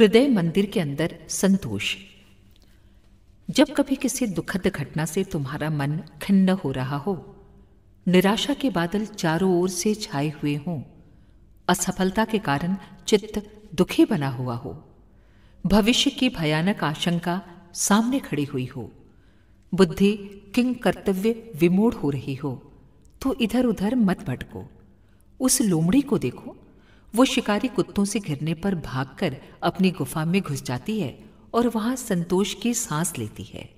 हृदय मंदिर के अंदर संतोष जब कभी किसी दुखद घटना से तुम्हारा मन खिन्न हो रहा हो निराशा के बादल चारों ओर से छाए हुए हों असफलता के कारण चित्त दुखी बना हुआ हो भविष्य की भयानक आशंका सामने खड़ी हुई हो बुद्धि किंग कर्तव्य विमूढ़ हो रही हो तो इधर उधर मत भटको उस लोमड़ी को देखो वो शिकारी कुत्तों से घिरने पर भागकर अपनी गुफा में घुस जाती है और वहां संतोष की सांस लेती है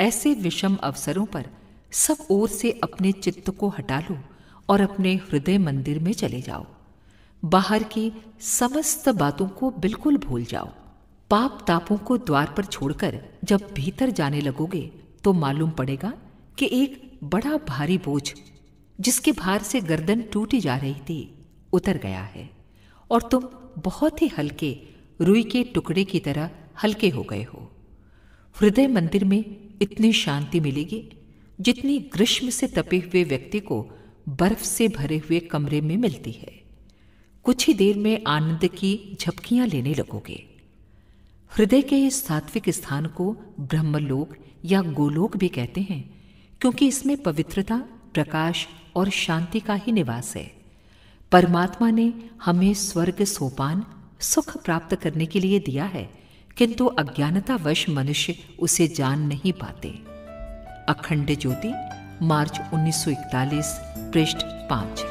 ऐसे विषम अवसरों पर सब ओर से अपने चित्त को हटा लो और अपने हृदय मंदिर में चले जाओ बाहर की समस्त बातों को बिल्कुल भूल जाओ पाप तापों को द्वार पर छोड़कर जब भीतर जाने लगोगे तो मालूम पड़ेगा कि एक बड़ा भारी बोझ जिसके भार से गर्दन टूटी जा रही थी उतर गया है और तुम बहुत ही हल्के रुई के टुकड़े की तरह हल्के हो गए हो हृदय मंदिर में इतनी शांति मिलेगी जितनी ग्रीष्म से तपे हुए व्यक्ति को बर्फ से भरे हुए कमरे में मिलती है कुछ ही देर में आनंद की झपकियां लेने लगोगे हृदय के इस सात्विक स्थान को ब्रह्मलोक या गोलोक भी कहते हैं क्योंकि इसमें पवित्रता प्रकाश और शांति का ही निवास है परमात्मा ने हमें स्वर्ग सोपान सुख प्राप्त करने के लिए दिया है किंतु अज्ञानतावश मनुष्य उसे जान नहीं पाते अखंड ज्योति मार्च 1941 पृष्ठ पांच